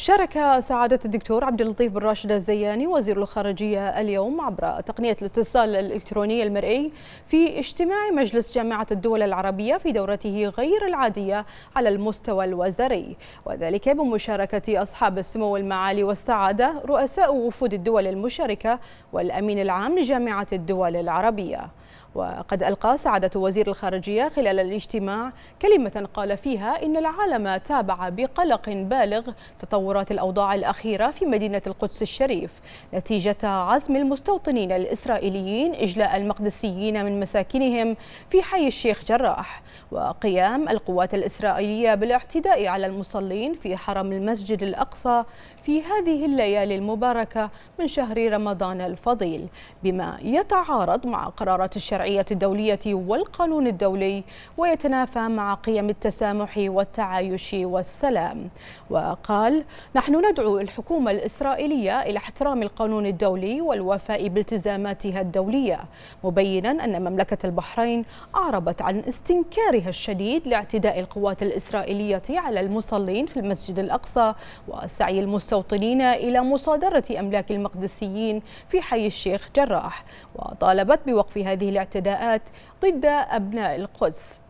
شارك سعادة الدكتور عبد اللطيف بن راشد الزياني وزير الخارجية اليوم عبر تقنية الاتصال الإلكتروني المرئي في اجتماع مجلس جامعة الدول العربية في دورته غير العادية على المستوى الوزاري وذلك بمشاركة أصحاب السمو المعالي والسعادة رؤساء وفود الدول المشاركة والأمين العام لجامعة الدول العربية وقد ألقى سعادة وزير الخارجية خلال الاجتماع كلمة قال فيها إن العالم تابع بقلق بالغ تطور تطورات الأوضاع الأخيرة في مدينة القدس الشريف نتيجة عزم المستوطنين الإسرائيليين إجلاء المقدسيين من مساكنهم في حي الشيخ جراح وقيام القوات الإسرائيلية بالاعتداء على المصلين في حرم المسجد الأقصى في هذه الليالي المباركة من شهر رمضان الفضيل بما يتعارض مع قرارات الشرعية الدولية والقانون الدولي ويتنافى مع قيم التسامح والتعايش والسلام وقال نحن ندعو الحكومة الإسرائيلية إلى احترام القانون الدولي والوفاء بالتزاماتها الدولية مبينا أن مملكة البحرين أعربت عن استنكارها الشديد لاعتداء القوات الإسرائيلية على المصلين في المسجد الأقصى وسعي المستوطنين إلى مصادرة أملاك المقدسيين في حي الشيخ جراح وطالبت بوقف هذه الاعتداءات ضد أبناء القدس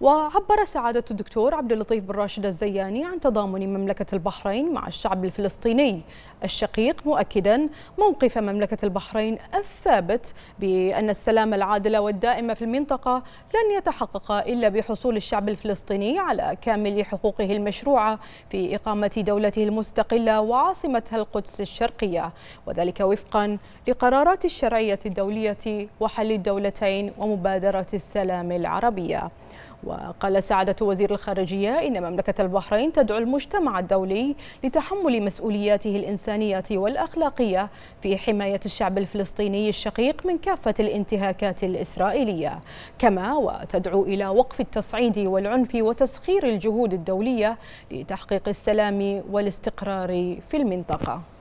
وعبر سعادة الدكتور عبد اللطيف بن راشد الزياني عن تضامن مملكة البحرين مع الشعب الفلسطيني الشقيق مؤكدا موقف مملكة البحرين الثابت بأن السلام العادل والدائم في المنطقة لن يتحقق إلا بحصول الشعب الفلسطيني على كامل حقوقه المشروعة في إقامة دولته المستقلة وعاصمتها القدس الشرقية وذلك وفقا لقرارات الشرعية الدولية وحل الدولتين ومبادرة السلام العربية وقال سعادة وزير الخارجية إن مملكة البحرين تدعو المجتمع الدولي لتحمل مسؤولياته الإنسانية والأخلاقية في حماية الشعب الفلسطيني الشقيق من كافة الانتهاكات الإسرائيلية كما وتدعو إلى وقف التصعيد والعنف وتسخير الجهود الدولية لتحقيق السلام والاستقرار في المنطقة